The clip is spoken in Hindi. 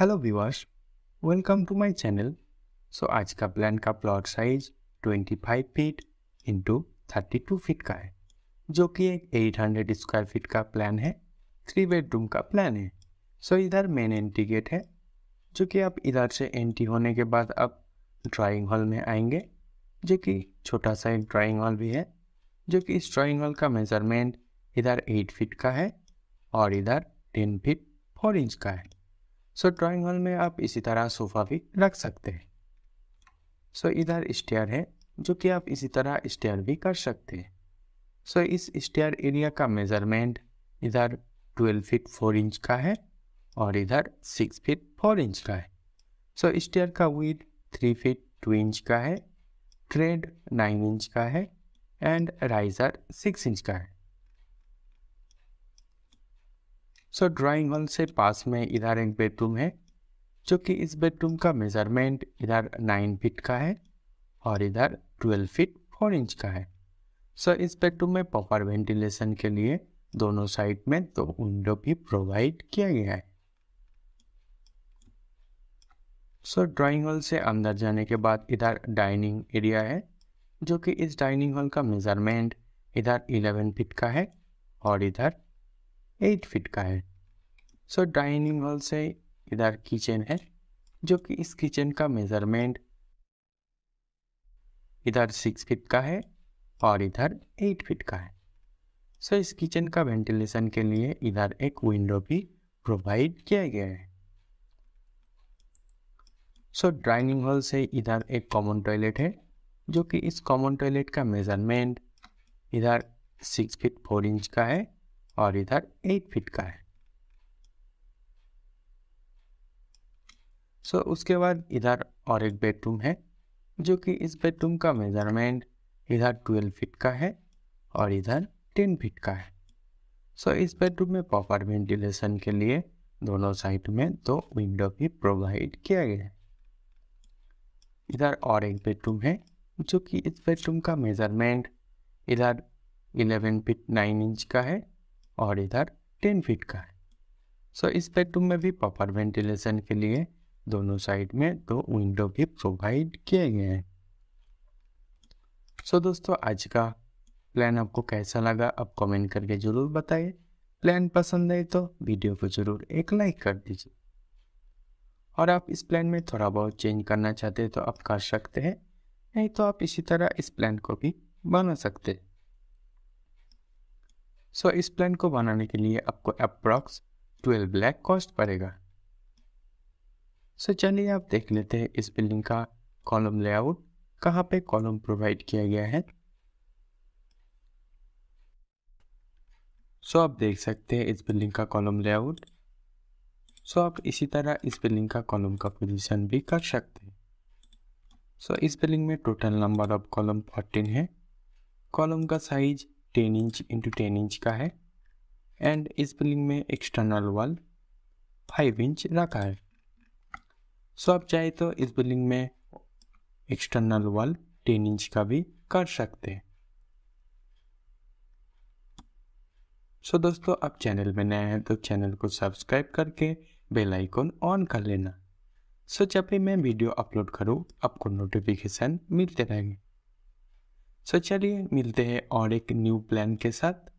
हेलो विवास welcome to my channel so आज का प्लान का plot size 25 feet into 32 feet का है जो कि एक 800 स्क्वायर फीट का प्लान है थ्री बेडरूम का प्लान है सो so, इधर मेन एंट्री गेट है जो कि आप इधर से एंट्री होने के बाद आप ड्राइंग हॉल में आएंगे जो कि छोटा सा एक ड्राइंग हॉल भी है जो कि इस ड्राइंग हॉल का मेज़रमेंट इधर एट फिट का है और इधर टेन फिट फोर इंच का है सो ड्राइंग हॉल में आप इसी तरह सोफ़ा भी रख सकते हैं सो इधर स्टेयर है जो कि आप इसी तरह स्टेयर भी कर सकते हैं सो इस स्टेयर एरिया का मेज़रमेंट इधर 12 फीट 4 इंच का है और इधर 6 फीट 4 इंच का है सो स्टेयर का विथ 3 फीट 2 इंच का है ट्रेड 9 इंच का है एंड राइजर 6 इंच का है सो ड्राइंग वन से पास में इधर एक बेडरूम है जो कि इस बेडरूम का मेज़रमेंट इधर नाइन फिट का है और इधर ट्वेल्व फिट फोर इंच का है सो इस बेडरूम में प्रॉपर वेंटिलेशन के लिए दोनों साइड में दो विंडो भी प्रोवाइड किया गया है सो ड्राइंग हॉल से अंदर जाने के बाद इधर डाइनिंग एरिया है जो कि इस डाइनिंग हॉल का मेज़रमेंट इधर 11 फीट का है और इधर एट फिट का है सो डाइनिंग हॉल से इधर किचन है जो कि इस किचन का मेजरमेंट इधर सिक्स फिट का है और इधर एट फिट का है सो इस किचन का वेंटिलेशन के लिए इधर एक विंडो भी प्रोवाइड किया गया है सो डाइनिंग हॉल से इधर एक कॉमन टॉयलेट है जो कि इस कॉमन टॉयलेट का मेजरमेंट इधर सिक्स फिट फोर इंच का है और इधर एट फीट का है सो so, उसके बाद इधर और एक बेडरूम है जो कि इस बेडरूम का मेज़रमेंट इधर ट्वेल्व फीट का है और इधर टेन फीट का है सो so, इस बेडरूम में प्रॉपर वेंटिलेशन के लिए दोनों साइड में दो विंडो भी प्रोवाइड किया गया है इधर और एक बेडरूम है जो कि इस बेडरूम का मेज़रमेंट इधर 11 फिट 9 इंच का है और इधर टेन फीट का है सो so, इस बेडरूम में भी प्रॉपर वेंटिलेशन के लिए दोनों साइड में दो विंडो भी प्रोवाइड किए गए हैं सो दोस्तों आज का प्लान आपको कैसा लगा आप कमेंट करके ज़रूर बताइए प्लान पसंद आए तो वीडियो को ज़रूर एक लाइक कर दीजिए और आप इस प्लान में थोड़ा बहुत चेंज करना चाहते हैं तो आप कर सकते हैं नहीं तो आप इसी तरह इस प्लान को भी बना सकते हैं सो so, इस प्लान को बनाने के लिए आपको अप्रॉक्स ट्वेल्व लाख कॉस्ट पड़ेगा सो so, चलिए आप देख लेते हैं इस बिल्डिंग का कॉलम लेआउट कहाँ पे कॉलम प्रोवाइड किया गया है सो so, आप देख सकते हैं इस बिल्डिंग का कॉलम लेआउट सो आप इसी तरह इस बिल्डिंग का कॉलम का पोजीशन भी कर सकते हैं सो so, इस बिल्डिंग में टोटल नंबर ऑफ कॉलम 14 है कॉलम का size ten inch into ten inch का है एंड इस बिल्डिंग में एक्सटर्नल वॉल फाइव इंच रखा है सो आप चाहे तो इस बिल्डिंग में एक्सटर्नल वॉल टेन इंच का भी कर सकते हैं सो so, दोस्तों आप चैनल में नए हैं तो चैनल को सब्सक्राइब करके बेल आइकॉन ऑन कर लेना सो so, जब भी मैं वीडियो अपलोड करूँ आपको नोटिफिकेशन मिलते रहेंगे सो चलिए मिलते हैं और एक न्यू प्लान के साथ